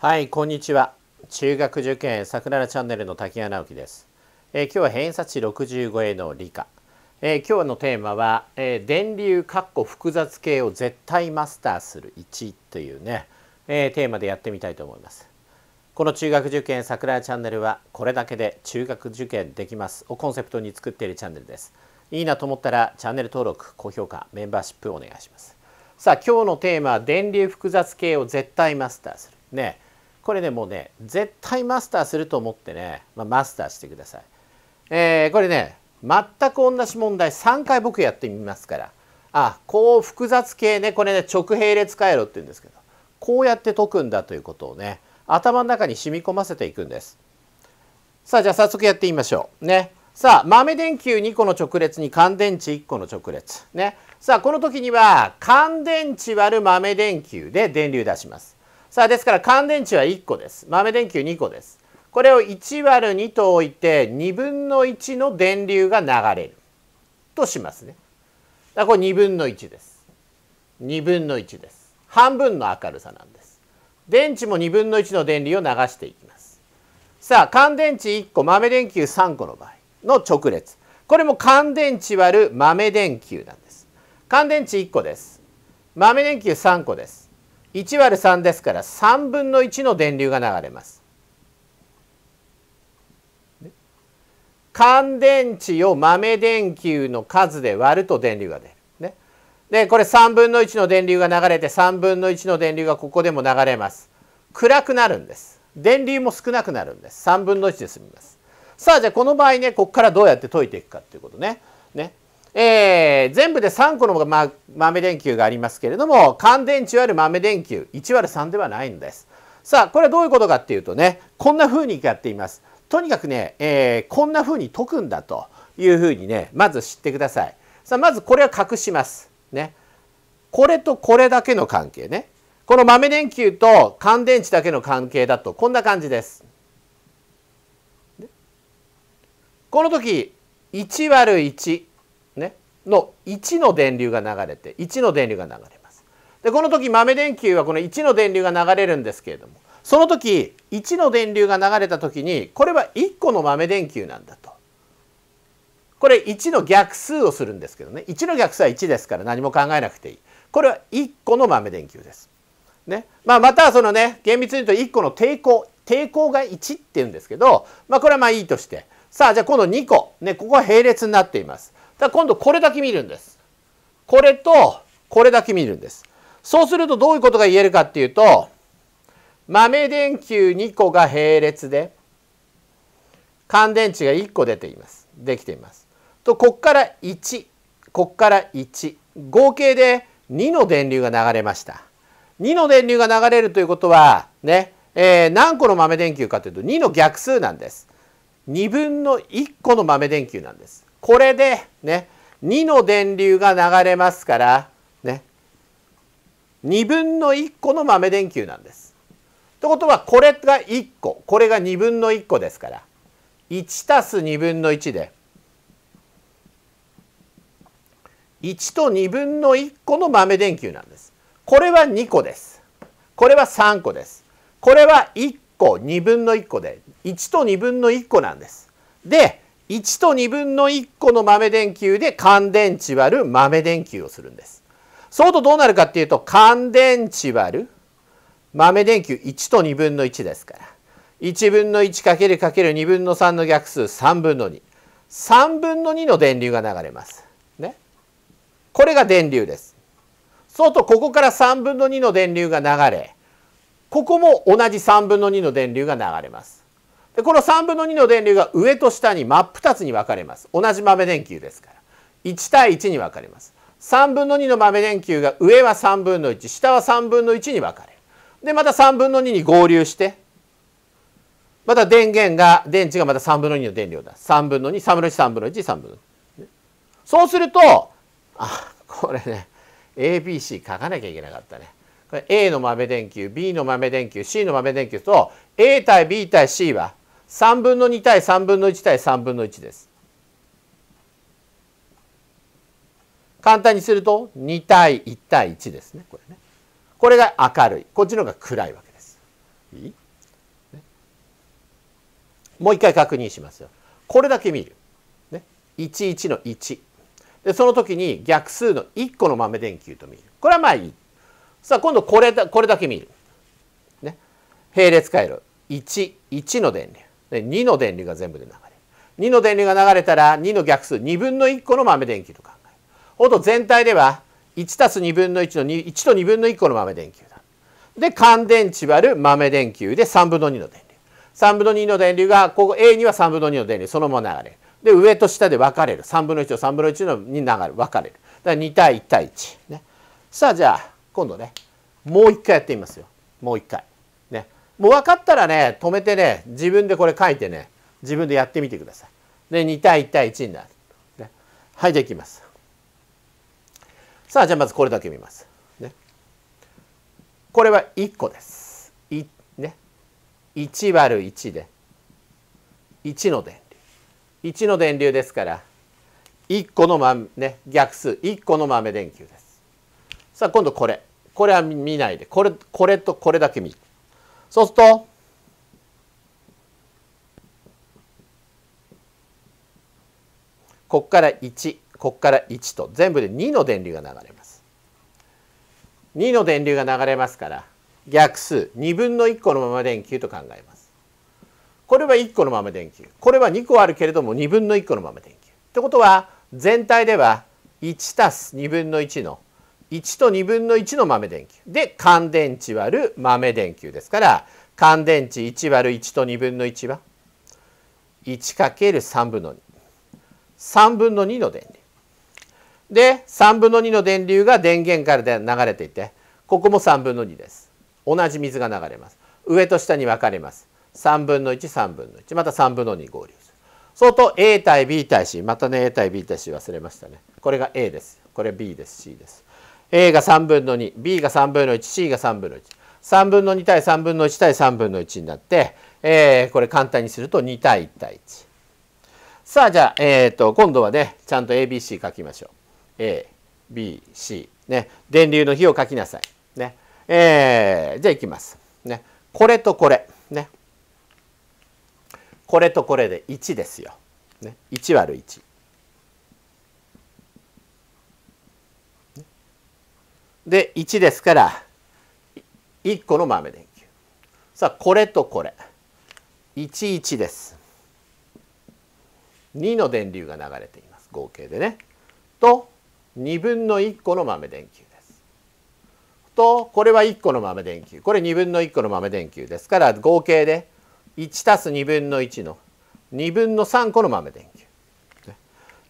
はいこんにちは中学受験桜くチャンネルの滝谷直樹です、えー、今日は偏差値6 5への理科、えー、今日のテーマは、えー、電流括弧複雑系を絶対マスターする1というね、えテーマでやってみたいと思いますこの中学受験桜くチャンネルはこれだけで中学受験できますをコンセプトに作っているチャンネルですいいなと思ったらチャンネル登録高評価メンバーシップお願いしますさあ今日のテーマは電流複雑系を絶対マスターするねこれねもうね絶対マスターすると思ってね、まあ、マスターしてください、えー、これね全く同じ問題3回僕やってみますからあこう複雑系ねこれね直並列回路って言うんですけどこうやって解くんだということをね頭の中に染み込ませていくんですさあじゃあ早速やってみましょうねさあ豆電球2個の直列に乾電池1個の直列ねさあこの時には乾電池割る豆電球で電流出しますさあですから乾電池は1個です豆電球2個ですこれを1割る2と置いて2分の1の電流が流れるとしますねだこれ2分の1です2分の1です半分の明るさなんです電池も2分の1の電流を流していきますさあ乾電池1個豆電球3個の場合の直列これも乾電池割る豆電球なんです乾電池1個です豆電球3個です1割る3ですから3分の1の電流が流れます。乾電池を豆電球の数で割ると電流が出る。ね、でこれ3分の1の電流が流れて3分の1の電流がここでも流れます。暗くなるんです。電流も少なくなるんです。3分の1で済みます。さあじゃあこの場合ねここからどうやって解いていくかっていうことね。ねえー、全部で3個の、ま、豆電球がありますけれども乾電池ある豆電球1割3ではないんです。さあこれはどういうことかっていうとねこんな風にやっています。とにかくね、えー、こんな風に解くんだという風にねまず知ってください。さあまずこれは隠します。ね。これとこれだけの関係ね。この豆電球と乾電池だけの関係だとこんな感じです。この時1 ÷1 の1の電流が流れて1の電流が流れます。でこの時豆電球はこの1の電流が流れるんですけれどもその時1の電流が流れた時にこれは1個の豆電球なんだと。これ1の逆数をするんですけどね1の逆数は1ですから何も考えなくていい。これは1個の豆電球です。ねまあ、またそのね厳密に言うと1個の抵抗抵抗が1っていうんですけど、まあ、これはまあいいとしてさあじゃあ今度2個、ね、ここは並列になっています。だ今度これだけ見るんです。これとこれだけ見るんです。そうするとどういうことが言えるかっていうと豆電球2個が並列で乾電池が1個出ています。できています。とこっから1こっから1合計で2の電流が流れました。2の電流が流れるということはね、えー、何個の豆電球かというと2の逆数なんです。2分の1個の豆電球なんです。これでね2の電流が流れますからね2分の1個の豆電球なんです。ってことはこれが1個これが2分の1個ですから1たす2分の1で1と2分の1個の豆電球なんです。これは2個です。これは3個です。これは1個2分の1個で1と2分の1個なんです。で1と2分の1個の豆電球で乾電池割る豆電球をするんです。そうとどうなるかっていうと乾電池割る豆電球1と2分の1ですから。1分の1ける2分の3の逆数3分の2。3分の2の電流が流れます。ね。これが電流です。そうとここから3分の2の電流が流れ、ここも同じ3分の2の電流が流れます。でこの3分の2の電流が上と下に真っ二つに分かれます同じ豆電球ですから1対1に分かれます3分の2の豆電球が上は3分の1下は3分の1に分かれるでまた3分の2に合流してまた電源が電池がまた3分の2の電流だ3分の23分の13分の13分の2、そうするとあこれね ABC 書かなきゃいけなかったねこれ A の豆電球 B の豆電球 C の豆電球と A 対 B 対 C は3分の2対3分の1対3分の1です。簡単にすると2対1対1ですねこれね。これが明るいこっちのが暗いわけです。いいね、もう一回確認しますよ。これだけ見る。ね、11の1。でその時に逆数の1個の豆電球と見る。これはまあいい。さあ今度これだこれだけ見る。ね、並列回路11の電流。で2の電流が全部で流れる2の電流が流れたら2の逆数2分の1個の豆電球と考えるほど全体では1たす2分の1の1と2分の1個の豆電球だで乾電池割る豆電球で3分の2の電流3分の2の電流がここ A には3分の2の電流そのまま流れるで上と下で分かれる3分の1と3分の1のに流れ分かれるだから2対1対1、ね、さあじゃあ今度ねもう一回やってみますよもう一回もう分かったらね止めてね自分でこれ書いてね自分でやってみてください。で2対1対1になる。ね、はいじゃあいきます。さあじゃあまずこれだけ見ます。ね、これは1個です。いね、1割る1で1の電流。1の電流ですから1個の豆、ね、逆数1個の豆電球です。さあ今度これ。これは見ないでこれこれとこれだけ見る。そうすると、こっから1、こっから1と全部で2の電流が流れます。2の電流が流れますから逆数2分の1個のまま電球と考えます。これは1個のまま電球。これは2個あるけれども2分の1個のまま電球。ってことは全体では1たす2分の1の1と2分の1の豆電球で乾電池割る豆電球ですから乾電池1割る1と2分の1は 1×3 分の23分の2の電流で3分の2の電流が電源からで流れていてここも3分の2です同じ水が流れます上と下に分かれます3分の13分の1また3分の2合流する相当 A 対 B 対 C またね A 対 B 対 C 忘れましたねこれが A ですこれ B です C です A が3分の 2B が3分の 1C が3分の1。3分の2対3分の1対3分の1になって、えー、これ簡単にすると2対1対1。さあじゃあ、えーと、今度はねちゃんと ABC 書きましょう。ABC ね電流の比を書きなさい。ねえー、じゃあいきます。ね、これとこれ。ね、これとこれで1ですよ。ね、1 ÷1。で1ですから1個の豆電球さあこれとこれ11です2の電流が流れています合計でねと2分の1個の豆電球ですとこれは1個の豆電球これ2分の1個の豆電球ですから合計で1たす2分の1の2分の3個の豆電球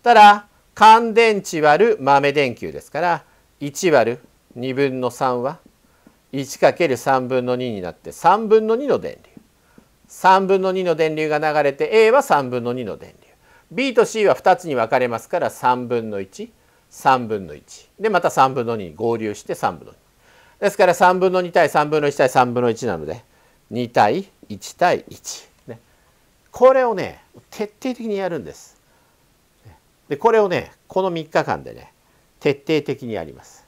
ただ乾電池割る豆電球ですから1割る2分の3は1る3分の2になって3分の2の電流3分の2の電流が流れて A は3分の2の電流 B と C は2つに分かれますから3分の13分の1でまた3分の2に合流して3分の2ですから3分の2対3分の1対3分の1なので2対1対1、ね、これをね徹底的にやるんです。でこれをねこの3日間でね徹底的にやります。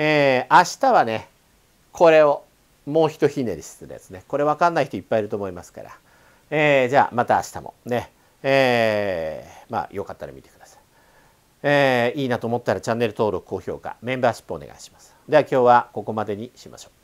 えー、明日はねこれをもうひとひねりするやつねこれ分かんない人いっぱいいると思いますから、えー、じゃあまた明日もね、えー、まあよかったら見てください、えー、いいなと思ったらチャンネル登録高評価メンバーシップお願いしますでは今日はここまでにしましょう